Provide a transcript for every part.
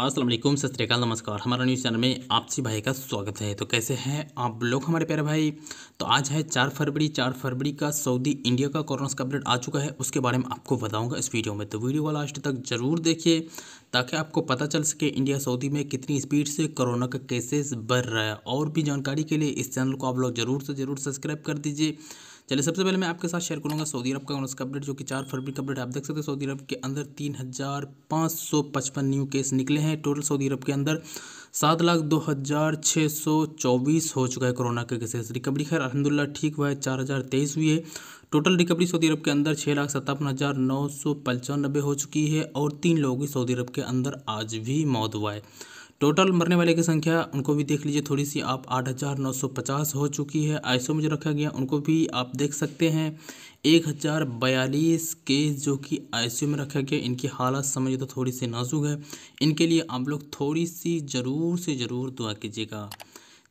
असलम सत श्रीकाल नमस्कार हमारा न्यूज़ चैनल में आपसी भाई का स्वागत है तो कैसे हैं आप लोग हमारे प्यारे भाई तो आज है चार फरवरी चार फरवरी का सऊदी इंडिया का कोरोना का अपडेट आ चुका है उसके बारे में आपको बताऊंगा इस वीडियो में तो वीडियो को लास्ट तक ज़रूर देखिए ताकि आपको पता चल सके इंडिया सऊदी में कितनी स्पीड से कोरोना का केसेस बढ़ रहा है और भी जानकारी के लिए इस चैनल को आप लोग ज़रूर से ज़रूर सब्सक्राइब कर दीजिए चलिए सबसे पहले मैं आपके साथ शेयर करूंगा सऊदी अरब का का अपडेट जो कि चार फरवरी का अपडेट आप देख सकते हैं सऊदी अरब के अंदर तीन हज़ार पाँच सौ पचपन न्यू केस निकले हैं हैं टोटल सऊदी अरब के अंदर सात लाख दो हज़ार छः सौ चौबीस हो चुका है कोरोना के केसेस रिकवरी खैर अलहमदिल्ला ठीक हुआ है चार हज़ार तेईस हुई है टोटल रिकवरी सऊदी अरब के अंदर छः लाख सत्तावन हज़ार नौ सौ पचानबे हो चुकी है और तीन लोगों की सऊदी अरब के अंदर आज भी मौत हुआ है टोटल मरने वाले की संख्या उनको भी देख लीजिए थोड़ी सी आप 8,950 हो चुकी है आईसो में जो रखा गया उनको भी आप देख सकते हैं एक हज़ार बयालीस केस जो कि आईसीयू में रखा गया इनकी हालत समझिए तो थोड़ी सी नाजुक है इनके लिए आप लोग थोड़ी सी ज़रूर से ज़रूर दुआ कीजिएगा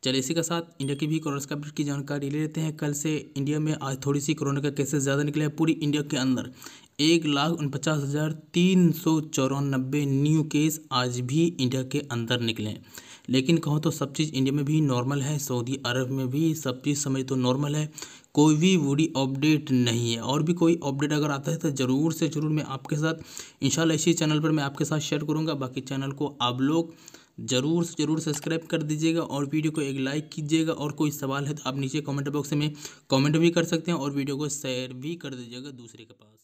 चलिए इसी के साथ इंडिया की भी कोरोना का अपडेट की जानकारी ले लेते हैं कल से इंडिया में आज थोड़ी सी कोरोना का केसेस ज़्यादा निकले हैं पूरी इंडिया के अंदर एक लाख उनपचास हज़ार तीन सौ चौरानबे न्यू केस आज भी इंडिया के अंदर निकले हैं लेकिन कहूँ तो सब चीज़ इंडिया में भी नॉर्मल है सऊदी अरब में भी सब चीज़ समझ तो नॉर्मल है कोई भी बुरी अपडेट नहीं है और भी कोई अपडेट अगर आता है तो ज़रूर से ज़रूर मैं आपके साथ इंशाल्लाह इसी चैनल पर मैं आपके साथ शेयर करूँगा बाकी चैनल को आप लोग ज़रूर से ज़रूर सब्सक्राइब कर दीजिएगा और वीडियो को एक लाइक कीजिएगा और कोई सवाल है तो आप नीचे कमेंट बॉक्स में कमेंट भी कर सकते हैं और वीडियो को शेयर भी कर दीजिएगा दूसरे के पास